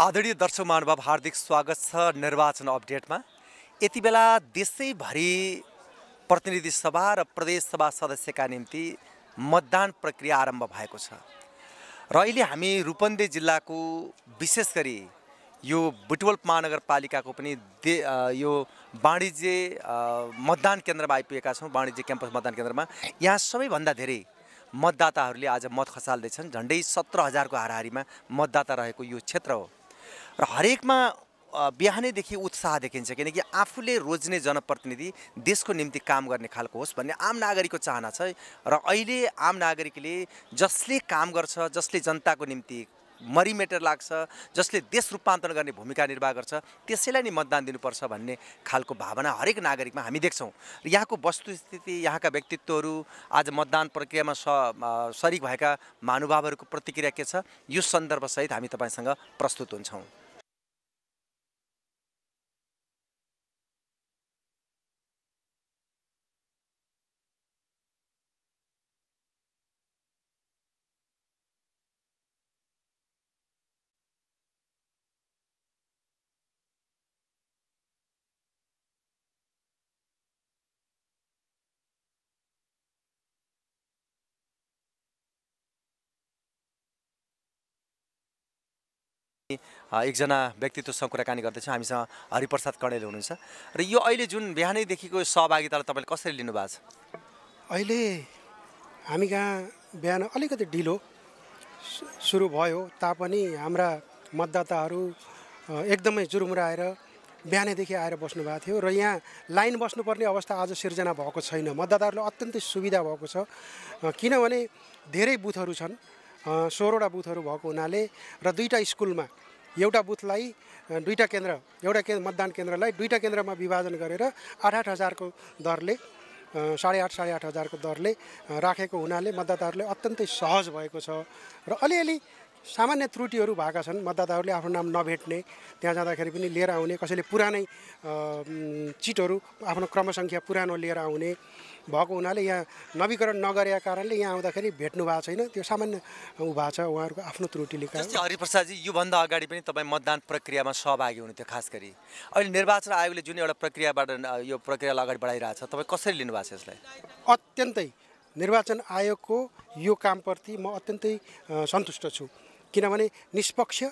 आदरणीय दर्शक महानुभाव हार्दिक स्वागत छ निर्वाचन अपडेटमा यति बेला देशैभरि प्रतिनिधि सभा र प्रदेश सभा सदस्यका निम्ति मतदान प्रक्रिया आरम्भ भएको छ र अहिले हामी रूपन्दे जिल्लाको विशेष गरी यो बुटवल महानगरपालिकाको पनि दे यो वाणिज्य मतदान केन्द्रमा आइपुगेका छौँ वाणिज्य क्याम्पस मतदान केन्द्रमा यहाँ सबैभन्दा धेरै मतदाताहरूले आज मत खसाल्दैछन् झन्डै सत्र हजारको हाराहारीमा मतदाता रहेको यो क्षेत्र हो र हरेकमा बिहानैदेखि उत्साह देखिन्छ किनकि आफूले रोज्ने जनप्रतिनिधि देशको निम्ति काम गर्ने खालको होस् भन्ने आम नागरिकको चाहना छ र अहिले आम नागरिकले जसले काम गर्छ जसले जनताको निम्ति मरिमेटर लाग्छ जसले देश रूपान्तरण गर्ने भूमिका निर्वाह गर्छ त्यसैलाई नै मतदान दिनुपर्छ भन्ने खालको भावना हरेक नागरिकमा हामी देख्छौँ यहाँको वस्तुस्थिति यहाँका व्यक्तित्वहरू आज मतदान प्रक्रियामा स सरिक भएका महानुभावहरूको प्रतिक्रिया के छ यो सन्दर्भसहित हामी तपाईँसँग प्रस्तुत हुन्छौँ एकजना व्यक्तित्वसँग कुराकानी गर्दैछौँ हामीसँग हरिप्रसाद कणेल हुनुहुन्छ र यो अहिले जुन बिहानैदेखिको सहभागितालाई तपाईँले कसरी लिनुभएको छ अहिले हामी कहाँ बिहान अलिकति ढिलो सुरु भयो तापनि हाम्रा मतदाताहरू एकदमै जुरुमुराएर बिहानैदेखि आएर बस्नुभएको थियो र यहाँ लाइन बस्नुपर्ने अवस्था आज सिर्जना भएको छैन मतदाताहरूलाई अत्यन्तै सुविधा भएको छ किनभने धेरै बुथहरू छन् सोह्रवटा बुथहरू भएको हुनाले र दुईवटा स्कुलमा एउटा बुथलाई दुईवटा केन्द्र एउटा के मतदान केन्द्रलाई दुईवटा केन्द्रमा विभाजन गरेर आठ आठ हजारको दरले साढे आठ साढे आठ हजारको दरले राखेको हुनाले मतदाताहरूले अत्यन्तै सहज भएको छ र अलिअलि सामान्य त्रुटिहरू भएका छन् मतदाताहरूले आफ्नो नाम नभेट्ने त्यहाँ जाँदाखेरि पनि लिएर आउने कसैले पुरानै चिटहरू आफ्नो क्रमसङ्ख्या पुरानो लिएर आउने भएको हुनाले यहाँ नवीकरण नगरेका कारणले यहाँ आउँदाखेरि भेट्नु भएको छैन त्यो सामान्य ऊ भएको छ उहाँहरूको आफ्नो त्रुटिले कारण हरिप्रसादजी योभन्दा अगाडि पनि तपाईँ मतदान प्रक्रियामा सहभागी हुनुहुन्थ्यो खास गरी अहिले निर्वाचन आयोगले जुन एउटा प्रक्रियाबाट यो प्रक्रियालाई अगाडि बढाइरहेको छ तपाईँ कसरी लिनुभएको छ यसलाई अत्यन्तै निर्वाचन आयोगको यो कामप्रति म अत्यन्तै सन्तुष्ट छु किनभने निष्पक्ष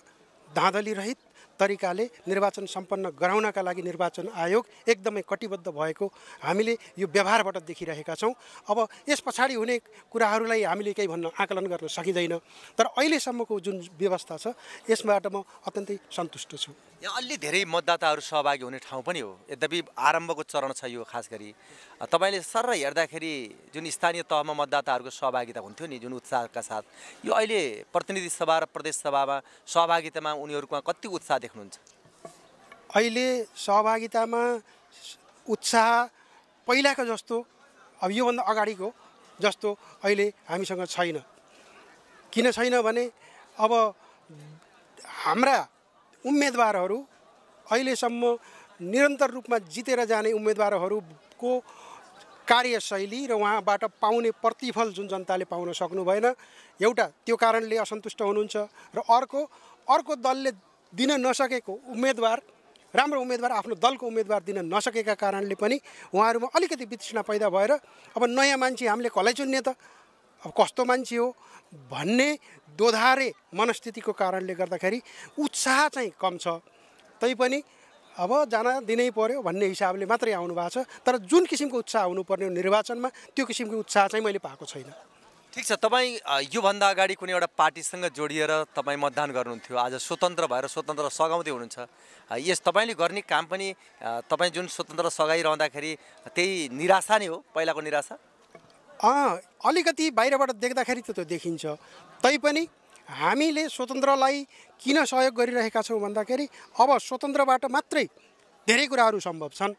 धाँधली रहित तरिकाले निर्वाचन सम्पन्न गराउनका लागि निर्वाचन आयोग एकदमै कटिबद्ध भएको हामीले यो व्यवहारबाट देखिरहेका छौँ अब यस पछाडि हुने कुराहरूलाई हामीले केही भन्न आकलन गर्न सकिँदैन तर अहिलेसम्मको जुन व्यवस्था छ यसबाट म अत्यन्तै सन्तुष्ट छु यहाँ अलि धेरै मतदाताहरू सहभागी हुने ठाउँ पनि हो यद्यपि आरम्भको चरण छ यो खास गरी तपाईँले सर हेर्दाखेरि जुन स्थानीय तहमा मतदाताहरूको सहभागिता हुन्थ्यो नि जुन उत्साहका साथ यो अहिले प्रतिनिधि सभा र प्रदेश सभामा सहभागितामा उनीहरूको कति उत्साह देख्नु देख्नुहुन्छ अहिले सहभागितामा उत्साह पहिलाको जस्तो अब योभन्दा अगाडिको जस्तो अहिले हामीसँग छैन किन छैन भने अब हाम्रा उम्मेदवारहरू अहिलेसम्म निरन्तर रूपमा जितेर जाने उम्मेदवारहरूको कार्यशैली र उहाँबाट पाउने प्रतिफल जुन जनताले पाउन सक्नु भएन एउटा त्यो कारणले असन्तुष्ट हुनुहुन्छ र अर्को अर्को दलले दिन नसकेको उम्मेदवार राम्रो उम्मेदवार आफ्नो दलको उम्मेदवार दिन नसकेका कारणले पनि उहाँहरूमा अलिकति वितृष्णा पैदा भएर अब नयाँ मान्छे हामीले कसलाई चुन्ने त अब कस्तो मान्छे हो भन्ने दोधारे मनस्थितिको कारणले गर्दाखेरि उत्साह चाहिँ कम छ तैपनि अब जान दिनै पर्यो भन्ने हिसाबले मात्रै आउनु भएको छ तर जुन किसिमको उत्साह हुनुपर्ने हो निर्वाचनमा त्यो किसिमको उत्साह चाहिँ मैले पाएको छैन ठिक छ तपाईँ योभन्दा अगाडि कुनै एउटा पार्टीसँग जोडिएर तपाईँ मतदान गर्नुहुन्थ्यो आज स्वतन्त्र भएर स्वतन्त्र सघाउँदै हुनुहुन्छ यस तपाईँले गर्ने काम पनि तपाईँ जुन स्वतन्त्र सघाइरहँदाखेरि त्यही निराशा नै हो पहिलाको निराशा अलिकति बाहिरबाट देख्दाखेरि त त्यो देखिन्छ तैपनि हामीले स्वतन्त्रलाई किन सहयोग गरिरहेका छौँ भन्दाखेरि अब स्वतन्त्रबाट मात्रै धेरै कुराहरू सम्भव छन्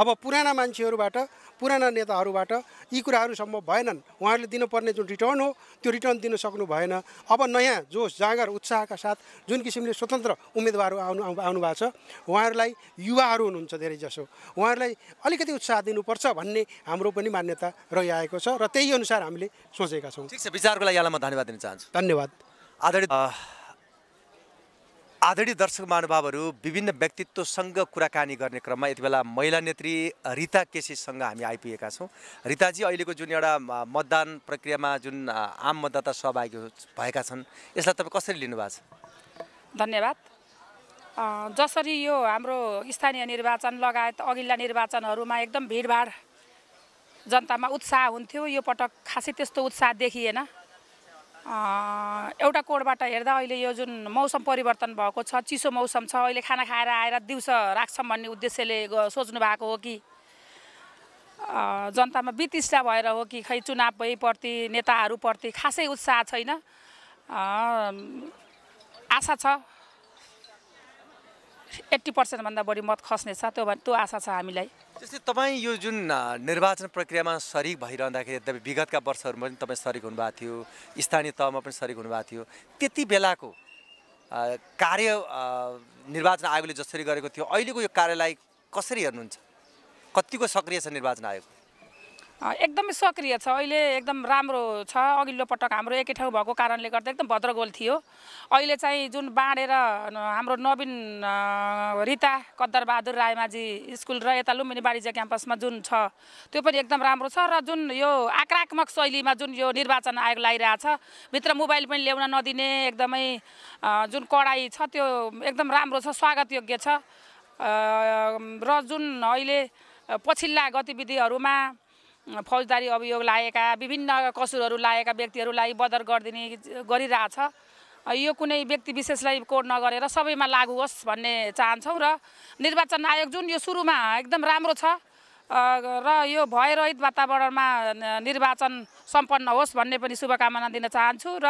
अब पुराना मान्छेहरूबाट पुराना नेताहरूबाट यी कुराहरू सम्भव भएनन् उहाँहरूले दिनुपर्ने जुन रिटर्न हो त्यो रिटर्न दिन सक्नु भएन अब नयाँ जोस जाँगर उत्साहका साथ जुन किसिमले स्वतन्त्र उम्मेदवारहरू आउनु आउनु भएको छ उहाँहरूलाई युवाहरू हुनुहुन्छ धेरै जसो उहाँहरूलाई अलिकति उत्साह दिनुपर्छ भन्ने हाम्रो पनि मान्यता रहिआएको छ र त्यही अनुसार हामीले सोचेका छौँ ठिक छ विचारको लागि यहाँलाई म धन्यवाद दिन चाहन्छु धन्यवाद आधारित आदरणीय दर्शक महानुभावहरू विभिन्न व्यक्तित्वसँग कुराकानी गर्ने क्रममा यति बेला महिला नेत्री रिता केसीसँग हामी आइपुगेका छौँ रिताजी अहिलेको जुन एउटा मतदान प्रक्रियामा जुन आम मतदाता सहभागी भएका छन् यसलाई तपाईँ कसरी लिनुभएको छ धन्यवाद जसरी यो हाम्रो स्थानीय निर्वाचन लगायत अघिल्ला निर्वाचनहरूमा एकदम भिडभाड जनतामा उत्साह हुन्थ्यो यो पटक खासै त्यस्तो उत्साह देखिएन एउटा कोडबाट हेर्दा अहिले यो जुन मौसम परिवर्तन भएको छ चिसो मौसम छ अहिले खाना खाएर आएर दिउँसो राख्छौँ भन्ने उद्देश्यले सोच्नु भएको हो कि जनतामा वितिष्ठा भएर हो कि खै चुनाव भएप्रति नेताहरूप्रति खासै उत्साह छैन आशा छ एट्टी पर्सेन्टभन्दा बढी मत खस्नेछ त्यो त्यो आशा छ हामीलाई त्यस्तै तपाईँ यो जुन निर्वाचन प्रक्रियामा सरिक भइरहँदाखेरि यद्यपि विगतका वर्षहरूमा पनि तपाईँ सरिक हुनुभएको थियो स्थानीय तहमा पनि सरिक हुनुभएको थियो त्यति बेलाको कार्य निर्वाचन आयोगले जसरी गरेको थियो अहिलेको यो कार्यलाई कसरी हेर्नुहुन्छ कतिको सक्रिय छ निर्वाचन आयोग एकदमै सक्रिय छ अहिले एकदम राम्रो छ अघिल्लो पटक हाम्रो एकै ठाउँ भएको कारणले गर्दा एकदम भद्रगोल थियो अहिले चाहिँ जुन बाँडेर हाम्रो नवीन रिता कद्दरबहादुर रायमाझी स्कुल र यता लुम्बिनी वाणिज्य क्याम्पसमा जुन छ त्यो पनि एकदम राम्रो छ र जुन यो आक्रात्मक शैलीमा जुन यो निर्वाचन आयोग लगाइरहेछ भित्र मोबाइल पनि ल्याउन नदिने एकदमै जुन कडाइ छ त्यो एकदम राम्रो छ स्वागतयोग्य छ र जुन अहिले पछिल्ला गतिविधिहरूमा फौजदारी अभियोग लागेका विभिन्न कसुरहरू लागेका व्यक्तिहरूलाई बदर गरिदिने गरिरहेछ यो कुनै व्यक्ति विशेषलाई कोड नगरेर सबैमा लागु होस् भन्ने चाहन्छौँ र निर्वाचन आयोग जुन यो सुरुमा एकदम राम्रो छ र यो भयरहित वातावरणमा निर्वाचन सम्पन्न होस् भन्ने पनि शुभकामना दिन चाहन्छु र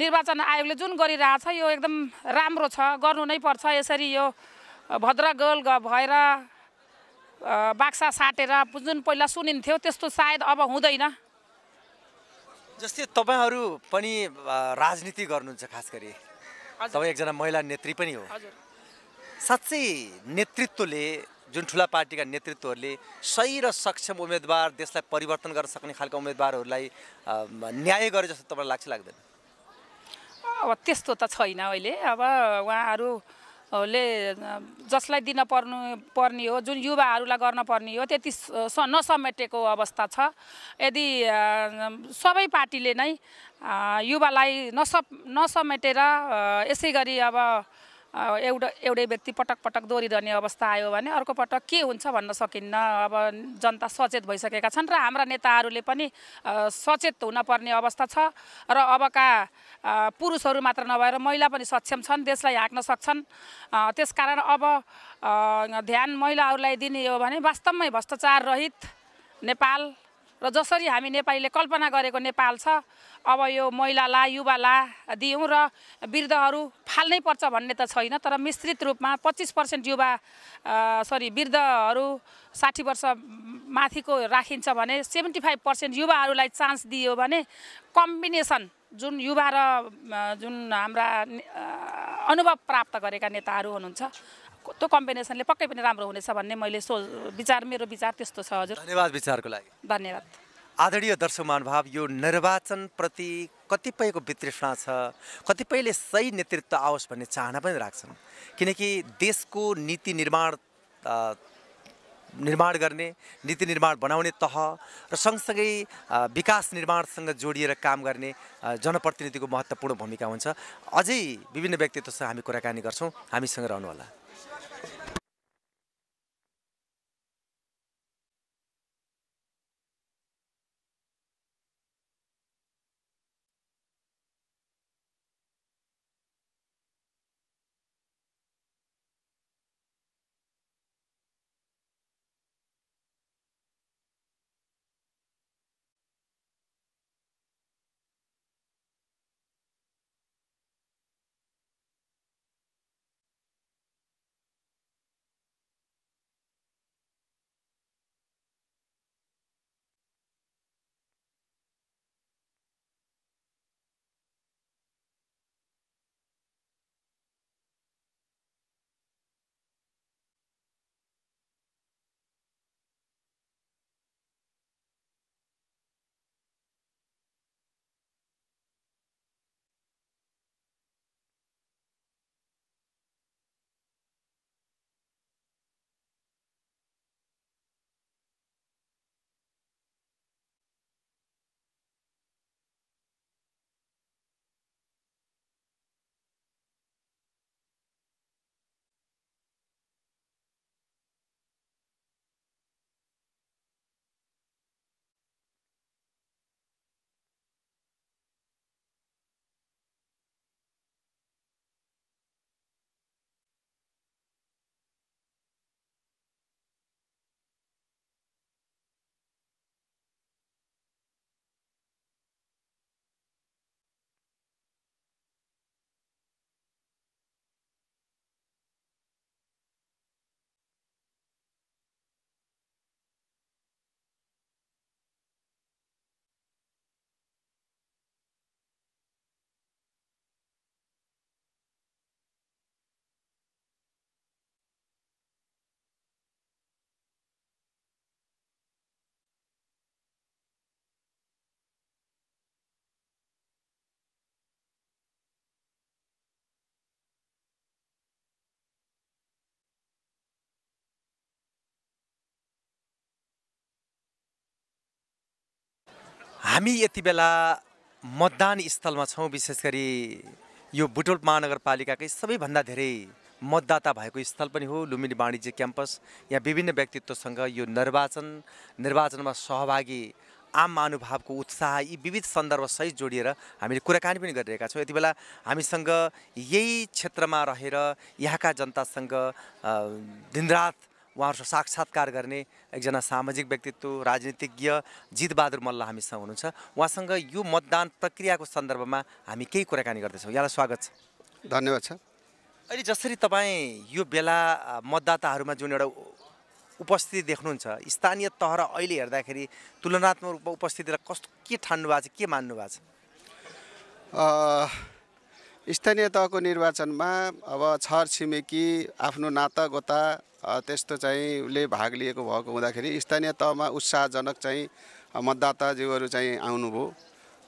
निर्वाचन आयोगले जुन गरिरहेछ यो एकदम राम्रो छ गर्नु नै पर्छ यसरी यो गोल भएर बाक्सा साटेर जुन पहिला सुनिन्थ्यो त्यस्तो सायद अब हुँदैन जस्तै तपाईँहरू पनि राजनीति गर्नुहुन्छ खास गरी तपाईँ एकजना महिला नेत्री पनि हो साँच्चै नेतृत्वले जुन ठुला पार्टीका नेतृत्वहरूले सही र सक्षम उम्मेदवार देशलाई परिवर्तन गर्न सक्ने खालका उम्मेदवारहरूलाई न्याय गरे जस्तो तपाईँलाई लाग्छ लाग्दैन अब त्यस्तो त छैन अहिले अब उहाँहरू ले जसलाई दिन पर्नु पर्ने हो जुन युवाहरूलाई गर्न पर्ने हो त्यति स नसमेटेको अवस्था छ यदि सबै पार्टीले नै युवालाई नस नसमेटेर यसै गरी अब एउटा एउटै व्यक्ति पटक पटक दोहोरिरहने अवस्था आयो भने अर्को पटक के हुन्छ भन्न सकिन्न अब जनता सचेत भइसकेका छन् र हाम्रा नेताहरूले पनि सचेत हुनपर्ने अवस्था छ र अबका पुरुषहरू मात्र नभएर महिला पनि सक्षम छन् देशलाई हाँक्न सक्छन् त्यसकारण अब ध्यान महिलाहरूलाई दिने हो भने वास्तवमै भ्रष्टाचार रहित नेपाल र जसरी हामी नेपालीले कल्पना गरेको नेपाल छ अब यो महिलालाई युवाला दियौँ र वृद्धहरू फाल्नै पर्छ भन्ने त छैन तर मिश्रित रूपमा पच्चिस पर्सेन्ट युवा सरी वृद्धहरू साठी वर्ष माथिको राखिन्छ भने सेभेन्टी फाइभ पर्सेन्ट युवाहरूलाई चान्स दियो भने कम्बिनेसन जुन युवा र जुन हाम्रा अनुभव प्राप्त गरेका नेताहरू हुनुहुन्छ त्यो कम्बिनेसनले पक्कै पनि राम्रो हुनेछ भन्ने मैले सो विचार मेरो विचार त्यस्तो छ हजुर धन्यवाद विचारको लागि धन्यवाद आदरणीय दर्शक महानुभाव यो निर्वाचनप्रति कतिपयको वितृष्णा छ कतिपयले सही नेतृत्व आओस् भन्ने चाहना पनि राख्छन् किनकि देशको नीति निर्माण निर्माण गर्ने नीति निर्माण बनाउने तह र सँगसँगै विकास निर्माणसँग जोडिएर काम गर्ने जनप्रतिनिधिको महत्त्वपूर्ण भूमिका हुन्छ अझै विभिन्न व्यक्तित्वसँग हामी कुराकानी गर्छौँ हामीसँग रहनुहोला हामी यति बेला मतदान स्थलमा छौँ विशेष गरी यो बुटोल महानगरपालिकाकै सबैभन्दा धेरै मतदाता भएको स्थल पनि हो लुम्बिनी वाणिज्य क्याम्पस यहाँ विभिन्न व्यक्तित्वसँग यो निर्वाचन निर्वाचनमा सहभागी आम महानुभावको उत्साह यी विविध सन्दर्भसहित जोडिएर हामीले कुराकानी पनि गरिरहेका छौँ यति बेला हामीसँग यही क्षेत्रमा रहेर यहाँका जनतासँग दिनरात उहाँहरूसँग साक्षात्कार गर्ने एकजना सामाजिक व्यक्तित्व राजनीतिज्ञ जितबहादुर मल्ल हामीसँग हुनुहुन्छ उहाँसँग यो मतदान प्रक्रियाको सन्दर्भमा हामी केही कुराकानी गर्दैछौँ यहाँलाई स्वागत छ धन्यवाद छ अहिले जसरी तपाईँ यो बेला मतदाताहरूमा जुन एउटा उपस्थिति देख्नुहुन्छ स्थानीय तह र अहिले हेर्दाखेरि तुलनात्मक रूपमा उपस्थितिलाई कस्तो के ठान्नु भएको छ के मान्नु भएको छ स्थानीय तहको निर्वाचनमा अब छर छिमेकी आफ्नो नातागोता त्यस्तो चाहिँ उसले भाग लिएको भएको हुँदाखेरि स्थानीय तहमा उत्साहजनक चाहिँ मतदाताज्यूहरू चाहिँ आउनुभयो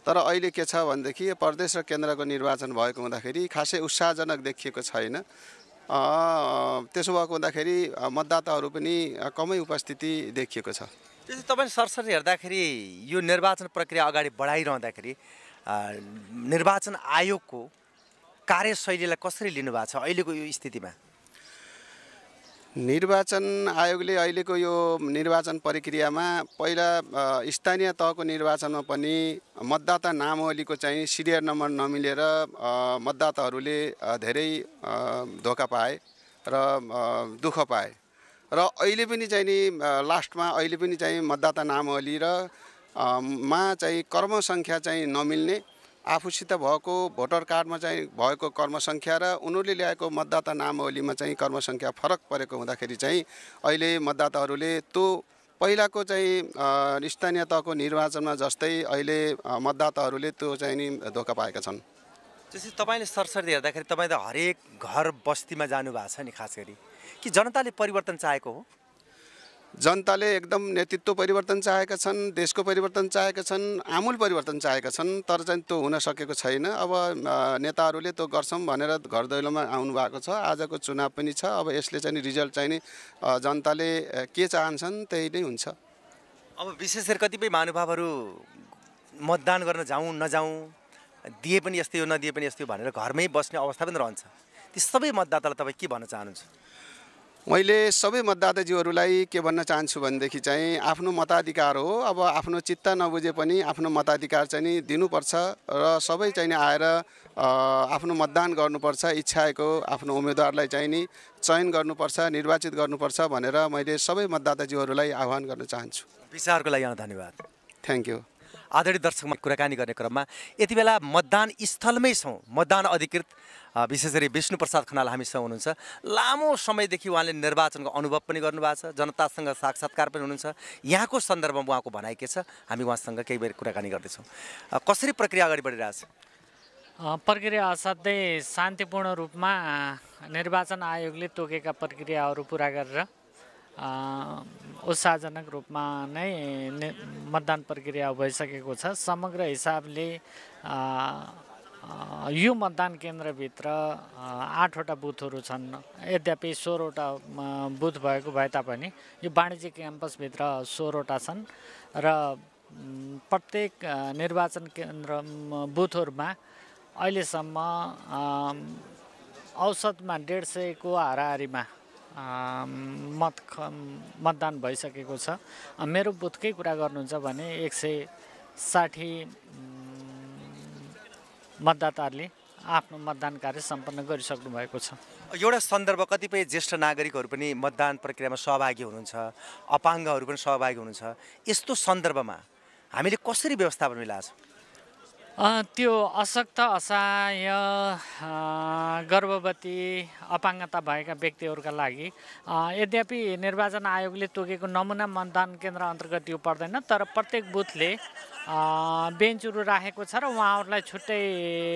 तर अहिले के छ भनेदेखि प्रदेश र केन्द्रको निर्वाचन भएको हुँदाखेरि खासै उत्साहजनक देखिएको छैन त्यसो भएको हुँदाखेरि मतदाताहरू पनि कमै उपस्थिति देखिएको छ त्यसै तपाईँ सरसरी हेर्दाखेरि यो निर्वाचन प्रक्रिया अगाडि बढाइरहँदाखेरि निर्वाचन आयोगको कार्यशैलीलाई कसरी लिनुभएको छ अहिलेको यो स्थितिमा निर्वाचन आयोगले अहिलेको यो निर्वाचन प्रक्रियामा पहिला स्थानीय तहको निर्वाचनमा पनि मतदाता नामावलीको चाहिँ सिरियल नम्बर नमिलेर मतदाताहरूले धेरै धोका पाए र दुःख पाए र अहिले पनि चाहिँ नि लास्टमा अहिले पनि चाहिँ मतदाता नामावली र मा चाहिँ कर्म कर्मसङ्ख्या चाहिँ नमिल्ने आफूसित भएको भोटर कार्डमा चाहिँ भएको कर्मसङ्ख्या र उनीहरूले ल्याएको मतदाता नामावलीमा चाहिँ कर्मसङ्ख्या फरक परेको हुँदाखेरि चाहिँ अहिले मतदाताहरूले त्यो पहिलाको चाहिँ स्थानीय तहको निर्वाचनमा जस्तै अहिले मतदाताहरूले त्यो चाहिँ नि धोका पाएका छन् जस्तै तपाईँले सरसर्दी हेर्दाखेरि तपाईँ त हरेक घर बस्तीमा जानुभएको छ नि खास गरी कि जनताले परिवर्तन चाहेको हो जनताले एकदम नेतृत्व परिवर्तन चाहेका छन् देशको परिवर्तन चाहेका छन् आमूल परिवर्तन चाहेका छन् तर चाहिँ त्यो हुन सकेको छैन अब नेताहरूले त्यो गर्छौँ भनेर घर दैलोमा भएको छ आजको चुनाव पनि छ अब यसले चाहिँ रिजल्ट चाहिँ नि जनताले के चाहन्छन् त्यही नै हुन्छ अब विशेष गरी कतिपय महानुभावहरू मतदान गर्न जाउँ नजाउँ दिए पनि यस्तै हो नदिए पनि यस्तै हो भनेर घरमै बस्ने अवस्था पनि रहन्छ ती सबै मतदातालाई तपाईँ के भन्न चाहनुहुन्छ मैले सबै मतदाताज्यूहरूलाई के भन्न चाहन्छु भनेदेखि चाहिँ आफ्नो मताधिकार हो अब आफ्नो चित्त नबुझे पनि आफ्नो मताधिकार चाहिँ नि दिनुपर्छ र सबै चाहिँ नि आएर आफ्नो मतदान गर्नुपर्छ इच्छाएको आफ्नो उम्मेदवारलाई चाहिँ नि चयन गर्नुपर्छ निर्वाचित गर्नुपर्छ भनेर मैले सबै मतदाताज्यूहरूलाई आह्वान गर्न चाहन्छु विचारको लागि धन्यवाद थ्याङ्क यू आदरणीय दर्शकमा कुराकानी गर्ने क्रममा यति बेला मतदान स्थलमै छौँ मतदान अधिकृत विशेष गरी विष्णुप्रसाद खनाल हामीसँग हुनुहुन्छ लामो समयदेखि उहाँले निर्वाचनको अनुभव पनि गर्नुभएको छ जनतासँग साक्षात्कार पनि हुनुहुन्छ यहाँको सन्दर्भमा उहाँको भनाइ के छ हामी उहाँसँग केही बेर कुराकानी गर्दैछौँ कसरी प्रक्रिया अगाडि बढिरहेछ प्रक्रिया असाध्यै शान्तिपूर्ण रूपमा निर्वाचन आयोगले तोकेका प्रक्रियाहरू पुरा गरेर उत्साहजनक रूपमा नै मतदान प्रक्रिया भइसकेको छ समग्र हिसाबले यो मतदान केन्द्रभित्र आठवटा बुथहरू छन् यद्यपि सोह्रवटा बुथ भएको भए तापनि यो वाणिज्य क्याम्पसभित्र सोह्रवटा छन् र प्रत्येक निर्वाचन केन्द्र बुथहरूमा अहिलेसम्म औसतमा डेढ सयको हाराहारीमा मत मतदान भइसकेको छ मेरो बुथकै कुरा गर्नुहुन्छ भने एक सय साठी मतदाताहरूले आफ्नो मतदान कार्य सम्पन्न गरिसक्नु भएको छ एउटा सन्दर्भ कतिपय ज्येष्ठ नागरिकहरू पनि मतदान प्रक्रियामा सहभागी हुनुहुन्छ अपाङ्गहरू पनि सहभागी हुनुहुन्छ यस्तो सन्दर्भमा हामीले कसरी व्यवस्थापन मिलाएको छ त्यो अशक्त असहाय गर्भवती अपाङ्गता भएका व्यक्तिहरूका लागि यद्यपि निर्वाचन आयोगले तोकेको नमुना मतदान केन्द्र अन्तर्गत यो पर्दैन तर प्रत्येक बुथले बेन्चहरू राखेको छ र उहाँहरूलाई छुट्टै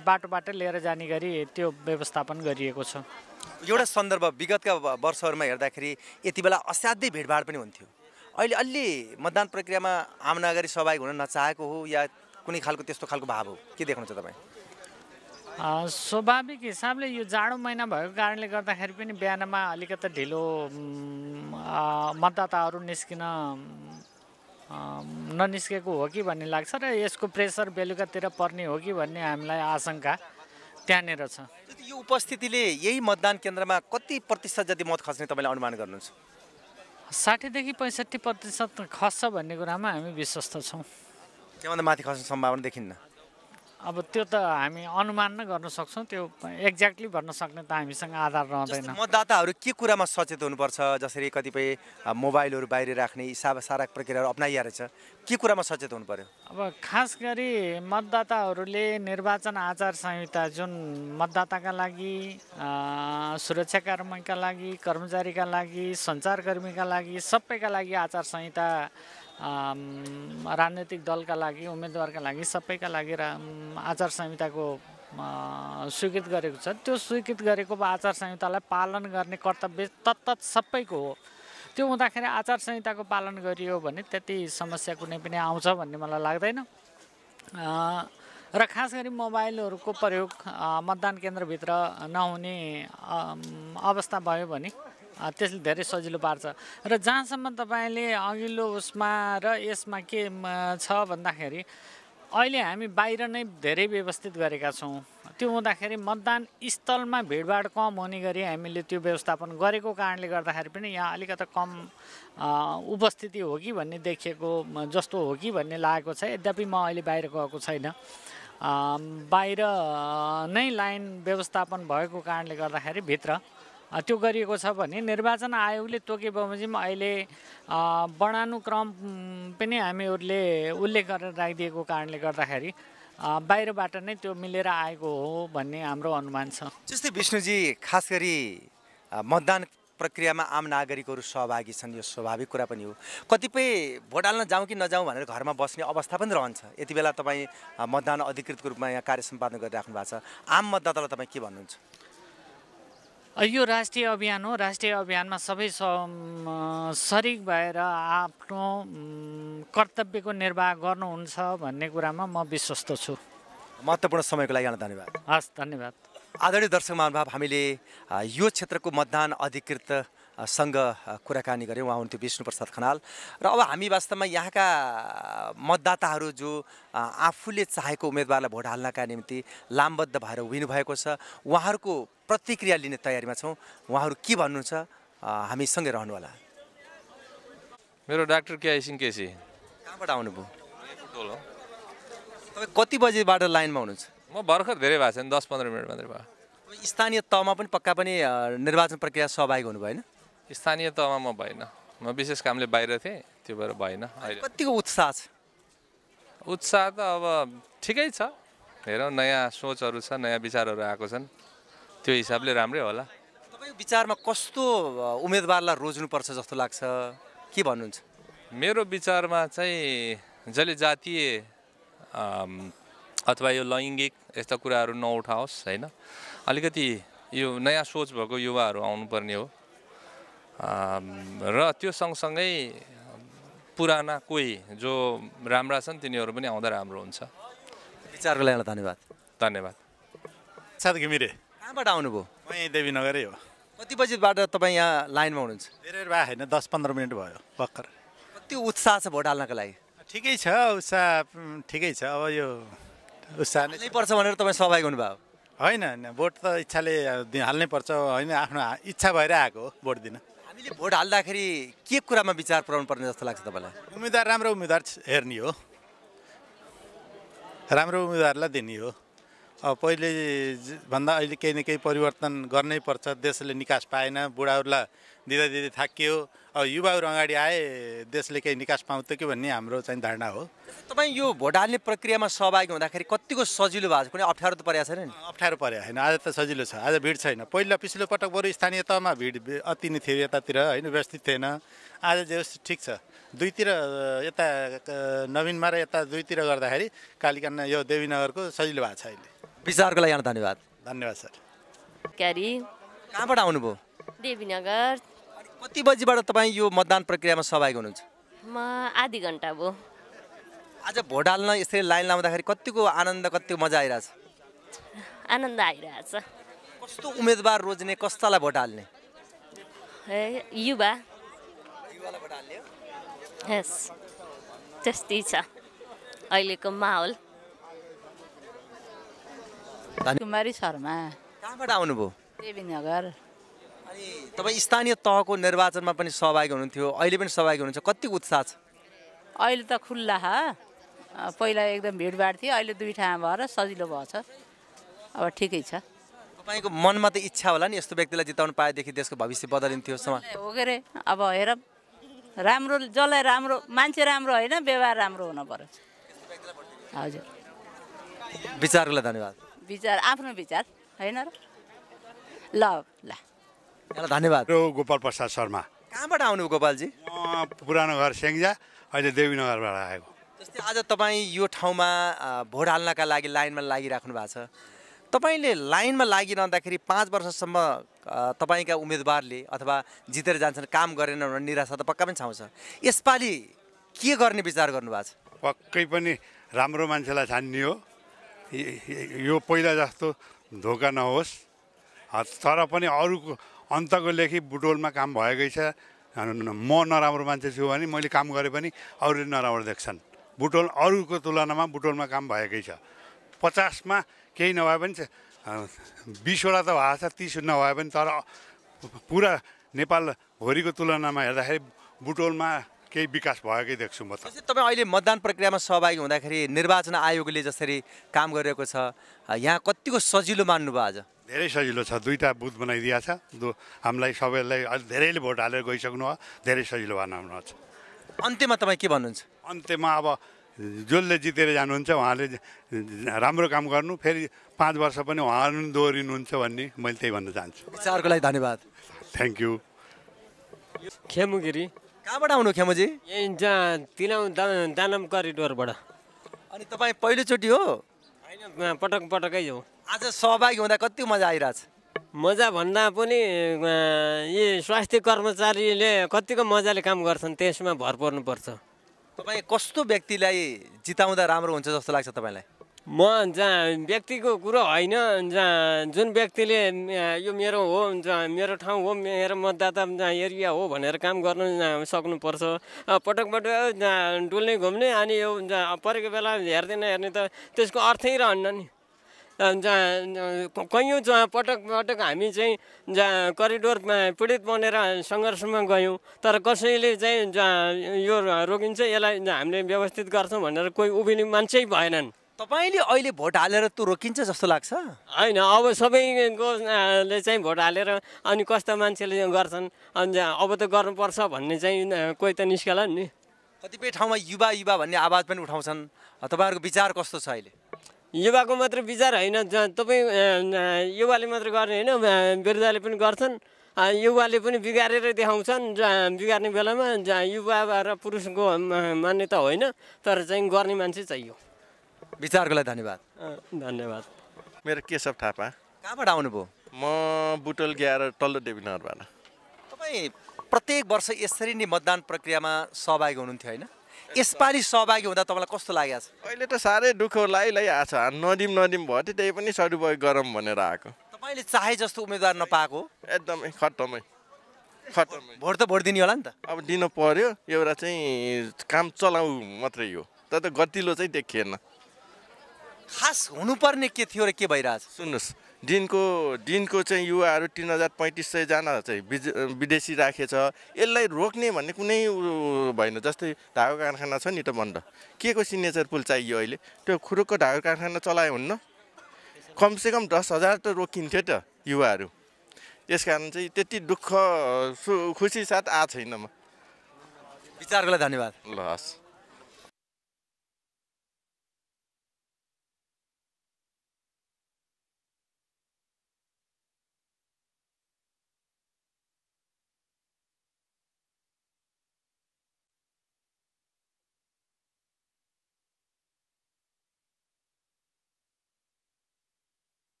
बाटोबाट लिएर जाने गरी त्यो व्यवस्थापन गरिएको छ एउटा सन्दर्भ विगतका वर्षहरूमा हेर्दाखेरि यति बेला असाध्यै भिडभाड पनि हुन्थ्यो अहिले अलि मतदान प्रक्रियामा आम नागरिक सहभागी हुन नचाहेको हो या कुनै खालको त्यस्तो खालको भाव हो के देख्नुहुन्छ तपाईँ स्वाभाविक हिसाबले यो जाडो महिना भएको कारणले गर्दाखेरि पनि बिहानमा अलिकति ढिलो मतदाताहरू निस्किन ननिस्केको हो कि भन्ने लाग्छ र यसको प्रेसर बेलुकातिर पर्ने हो कि भन्ने हामीलाई आशङ्का त्यहाँनिर छ यो उपस्थितिले यही मतदान केन्द्रमा कति प्रतिशत जति मत खस्ने तपाईँले अनुमान गर्नुहुन्छ साठीदेखि पैँसठी प्रतिशत खस्छ भन्ने कुरामा हामी विश्वस्त छौँ त्योभन्दा माथि खस्ने सम्भावना देखिन्न अब त्यो त हामी अनुमान नै गर्न सक्छौँ त्यो एक्ज्याक्टली भन्न सक्ने त हामीसँग आधार रहँदैन मतदाताहरू के कुरामा सचेत हुनुपर्छ जसरी कतिपय मोबाइलहरू बाहिर राख्ने हिसाब सारा प्रक्रियाहरू रहेछ के कुरामा सचेत हुनु पर्यो अब खास गरी मतदाताहरूले निर्वाचन आचार संहिता जुन मतदाताका लागि सुरक्षाकर्मीका लागि कर्मचारीका लागि सञ्चारकर्मीका लागि सबैका लागि आचार संहिता राजनैतिक दलका लागि उम्मेदवारका लागि सबैका लागि रा आचार संहिताको स्वीकृत गरेको छ त्यो स्वीकृत गरेको आचार संहितालाई पालन गर्ने कर्तव्य तत्त सबैको हो त्यो हुँदाखेरि आचार संहिताको पालन गरियो भने त्यति समस्या कुनै पनि आउँछ भन्ने मलाई लाग्दैन र खास गरी मोबाइलहरूको प्रयोग मतदान केन्द्रभित्र नहुने अवस्था भयो भने त्यसले धेरै सजिलो पार्छ र जहाँसम्म तपाईँले अघिल्लो उसमा र यसमा के छ भन्दाखेरि अहिले हामी बाहिर नै धेरै व्यवस्थित गरेका छौँ त्यो हुँदाखेरि मतदान स्थलमा भिडभाड कम हुने गरी हामीले त्यो व्यवस्थापन गरेको कारणले गर्दाखेरि पनि यहाँ अलिकति कम उपस्थिति हो कि भन्ने देखिएको जस्तो हो कि भन्ने लागेको छ यद्यपि म अहिले बाहिर गएको छैन बाहिर नै लाइन व्यवस्थापन भएको कारणले गर्दाखेरि भित्र त्यो गरिएको छ भने निर्वाचन आयोगले तोके बमोजिम अहिले क्रम पनि हामीहरूले उल्लेख गरेर राखिदिएको कारणले गर्दाखेरि बाहिरबाट नै त्यो मिलेर आएको हो भन्ने हाम्रो अनुमान छ जस्तै विष्णुजी खास गरी मतदान प्रक्रियामा आम नागरिकहरू सहभागी छन् यो स्वाभाविक कुरा पनि हो कतिपय भोट हाल्न जाउँ कि नजाउँ भनेर घरमा बस्ने अवस्था पनि रहन्छ यति बेला तपाईँ मतदान अधिकृतको रूपमा यहाँ कार्य सम्पादन गरिराख्नु भएको छ आम मतदातालाई तपाईँ के भन्नुहुन्छ यो राष्ट्रिय अभियान हो राष्ट्रिय अभियानमा सबै सरिक भएर आफ्नो कर्तव्यको निर्वाह गर्नुहुन्छ भन्ने कुरामा म विश्वस्त छु महत्त्वपूर्ण समयको लागि धन्यवाद हस् धन्यवाद आदरणीय दर्शक महानुभाव हामीले यो क्षेत्रको मतदान अधिकृत सँग कुराकानी गऱ्यौँ उहाँ हुनुहुन्थ्यो विष्णुप्रसाद खनाल र अब हामी वास्तवमा यहाँका मतदाताहरू जो आफूले चाहेको उम्मेदवारलाई भोट हाल्नका निम्ति लामबद्ध भएर भएको छ उहाँहरूको प्रतिक्रिया लिने तयारीमा छौँ उहाँहरू के भन्नुहुन्छ हामीसँगै रहनुहोला मेरो डाक्टर केआई सिंह केसी कहाँबाट आउनुभयो तपाईँ कति बजीबाट लाइनमा हुनुहुन्छ म भर्खर धेरै भएको छ नि दस पन्ध्र मिनट मात्रै भयो स्थानीय तहमा पनि पक्का पनि निर्वाचन प्रक्रिया सहभागी हुनुभयो होइन स्थानीय तहमा म भएन म विशेष कामले बाहिर थिएँ त्यो भएर भएन अहिले कतिको उत्साह छ उत्साह त अब ठिकै छ हेरौँ नयाँ सोचहरू छ नयाँ विचारहरू आएको छन् त्यो हिसाबले राम्रै होला तपाईँको विचारमा कस्तो उम्मेदवारलाई रोज्नुपर्छ जस्तो लाग्छ के भन्नुहुन्छ मेरो विचारमा चाहिँ जसले जातीय अथवा यो लैङ्गिक यस्ता कुराहरू नउठाओस् होइन अलिकति यो नयाँ सोच भएको युवाहरू आउनुपर्ने हो र त्यो सँगसँगै पुराना कोही जो राम्रा छन् तिनीहरू पनि आउँदा राम्रो हुन्छ विचारको लागि धन्यवाद धन्यवाद साथ घिमिरे कहाँबाट आउनुभयो म यहीँ देवीनगरै हो कति बजीबाट तपाईँ यहाँ लाइनमा हुनुहुन्छ धेरै भए होइन दस पन्ध्र मिनट भयो भर्खर कति उत्साह छ भोट हाल्नको लागि ठिकै छ उत्साह ठिकै छ अब यो उत्साह नै पर्छ भनेर तपाईँ सहभागी हुनुभयो होइन भोट त इच्छाले हाल्नै पर्छ होइन आफ्नो इच्छा भएर आएको हो भोट दिन हामीले भोट हाल्दाखेरि के कुरामा विचार पुऱ्याउनु पर्ने जस्तो लाग्छ तपाईँलाई उम्मेदवार राम्रो उम्मेदवार हेर्ने हो राम्रो उम्मेदवारलाई दिने हो अब पहिले भन्दा अहिले केही न केही परिवर्तन गर्नै पर्छ देशले निकास पाएन बुढाहरूलाई दिँदा दिँदै थाकियो युवाहरू अगाडि आए देशले केही निकास पाउँथ्यो कि भन्ने हाम्रो चाहिँ धारणा हो तपाईँ यो भोट हाल्ने प्रक्रियामा सहभागी हुँदाखेरि कतिको सजिलो भएको छ कुनै अप्ठ्यारो त परेको छैन नि अप्ठ्यारो परेको होइन आज त सजिलो छ आज भिड छैन पहिला पिछलो पटक बरु स्थानीय तहमा भिड अति नै थियो यतातिर होइन व्यवस्थित थिएन आज जे ठिक छ दुईतिर यता नवीनमा र यता दुईतिर गर्दाखेरि कालिका यो देवीनगरको सजिलो भएको छ अहिले विचारको लागि धन्यवाद धन्यवाद सर क्यारी कहाँबाट आउनुभयो देवीनगर कति बजीबाट तपाईँ यो मतदान प्रक्रियामा सहभागी हुनुहुन्छ म आधी घन्टा भयो आज भोट हाल्न यसरी लाइन लाउँदाखेरि कतिको आनन्द कतिको मजा आइरहेछ आनन्द आइरहेछ कस्तो उम्मेदवार रोज्ने कस्तालाई भोट हाल्ने ए युवा त्यस्तै छ अहिलेको माहौल कुमारी शर्मा कहाँबाट आउनुभयो देवीनगर तपाईँ स्थानीय तहको निर्वाचनमा पनि सहभागी हुनुहुन्थ्यो अहिले पनि सहभागी हुनुहुन्छ कति उत्साह छ अहिले त खुल्ला हा पहिला एकदम भिडभाड थियो अहिले दुई ठाउँ भएर सजिलो भएछ अब ठिकै छ तपाईँको मनमा त इच्छा होला नि यस्तो व्यक्तिलाई जिताउनु पाएदेखि देशको भविष्य बदलिन्थ्यो हो के अरे अब हेर राम्रो जसलाई राम्रो मान्छे राम्रो होइन व्यवहार राम्रो हुनु पर्यो हजुर विचारलाई धन्यवाद विचार आफ्नो विचार होइन र ल ल धन्यवाद गोपाल प्रसाद शर्मा कहाँबाट आउनु गोपालजी पुरानो घर सेङ्जा अहिले देवीनगरबाट आएको जस्तै आज तपाईँ यो ठाउँमा भोट हाल्नका लागि लाइनमा लागिराख्नु भएको छ तपाईँले लाइनमा लागिरहँदाखेरि पाँच वर्षसम्म तपाईँका उम्मेदवारले अथवा जितेर जान्छन् काम गरेन भने निराशा त पक्का पनि छाउँछ यसपालि के गर्ने विचार गर्नुभएको छ पक्कै पनि राम्रो मान्छेलाई छान्ने हो यो पहिला जस्तो धोका नहोस् तर पनि अरूको अन्तको लेखी बुटोलमा काम भएकै छ म नराम्रो मान्छे छु भने मैले काम गरे पनि अरूले नराम्रो देख्छन् बुटोल अरूको तुलनामा बुटोलमा काम भएकै छ पचासमा केही नभए पनि बिसवटा त भएको छ तिस नभए पनि तर पुरा नेपालभरिको तुलनामा हेर्दाखेरि बुटोलमा केही विकास भएकै देख्छु म त तपाईँ अहिले मतदान प्रक्रियामा सहभागी हुँदाखेरि निर्वाचन आयोगले जसरी काम गरिरहेको छ यहाँ कतिको सजिलो मान्नुभयो आज धेरै सजिलो छ दुईवटा बुथ बनाइदिएको छ हामीलाई सबैलाई धेरैले भोट हालेर गइसक्नु हो धेरै सजिलो बनाउनु छ अन्त्यमा तपाईँ के भन्नुहुन्छ अन्त्यमा अब जसले जितेर जानुहुन्छ उहाँले राम्रो काम गर्नु फेरि पाँच वर्ष पनि उहाँहरू दोहोरिनुहुन्छ भन्ने मैले त्यही भन्न चाहन्छु विचारको लागि धन्यवाद थ्याङ्क यू खेमुगिरी कहाँबाट आउनु खेमुजी यहीँ जहाँ तिनाउ दानम करिडोरबाट अनि तपाईँ पहिलोचोटि हो होइन पटक पटकै जाउँ आज सहभागी हुँदा कति मजा आइरहेछ मजा भन्दा पनि यी स्वास्थ्य कर्मचारीले कतिको मजाले काम गर्छन् त्यसमा भर पर्नुपर्छ तपाईँ कस्तो व्यक्तिलाई जिताउँदा राम्रो हुन्छ जस्तो लाग्छ तपाईँलाई म जहाँ व्यक्तिको कुरो होइन जहाँ जुन व्यक्तिले यो मेरो हो जहाँ मेरो ठाउँ हो मेरो मतदाता जहाँ एरिया हो भनेर काम गर्नु सक्नुपर्छ पटक पटक जहाँ डुल्ने घुम्ने अनि यो जहाँ परेको बेला हेर्दै हेर्ने त त्यसको अर्थै रहन्न नि जहाँ कैयौँ जहाँ पटक पटक हामी चाहिँ जहाँ करिडोरमा पीडित बनेर सङ्घर्षमा गयौँ तर कसैले चाहिँ जहाँ यो रोकिन्छ यसलाई हामीले व्यवस्थित गर्छौँ भनेर कोही उभिने मान्छे भएनन् तपाईँले अहिले भोट हालेर त्यो रोकिन्छ जस्तो लाग्छ होइन अब सबैको ले चाहिँ भोट हालेर अनि कस्ता मान्छेले गर्छन् अनि अब त गर्नुपर्छ भन्ने चाहिँ कोही त निस्केला नि कतिपय ठाउँमा युवा युवा भन्ने आवाज पनि उठाउँछन् तपाईँहरूको विचार कस्तो छ अहिले युवाको मात्र विचार होइन तपाईँ युवाले मात्र गर्ने होइन वृद्धले पनि गर्छन् युवाले पनि बिगारेर देखाउँछन् बिगार्ने बेलामा युवा र पुरुषको मान्यता होइन तर चाहिँ गर्ने मान्छे चाहियो विचारको लागि धन्यवाद धन्यवाद मेरो केशव थापा कहाँबाट आउनुभयो म बुटोल ग्याएर तल्लो देवीनगरबाट तपाईँ प्रत्येक वर्ष यसरी नै मतदान प्रक्रियामा सहभागी हुनुहुन्थ्यो होइन यसपालि सहभागी हुँदा तपाईँलाई कस्तो लागेको छ अहिले त साह्रै दुःख लै आएको छ नदिम नदिम भयो त्यही पनि सदुपयोग गरौँ भनेर आएको तपाईँले चाहे जस्तो उम्मेदवार नपाएको एकदमै खत्तमै खत्तमै भोट त भोट दिने होला नि त अब दिनु पर्यो एउटा चाहिँ काम चलाउ मात्रै हो तर गतिलो चाहिँ देखिएन खास हुनुपर्ने के थियो र के भइरहेछ सुन्नुहोस् दिनको दिनको चाहिँ युवाहरू तिन हजार पैँतिस सयजना चाहिँ बिज विदेशी राखेछ यसलाई रोक्ने भन्ने कुनै भएन जस्तै धागो कारखाना छ नि त बन्द के को सिग्नेचर पुल चाहियो अहिले त्यो खुरुकको धागो कारखाना चलायो हुन्न कमसेकम दस हजार त रोकिन्थ्यो त युवाहरू त्यस कारण चाहिँ त्यति दुःख खुसी साथ आएको छैन म विचारको लागि धन्यवाद ल हस्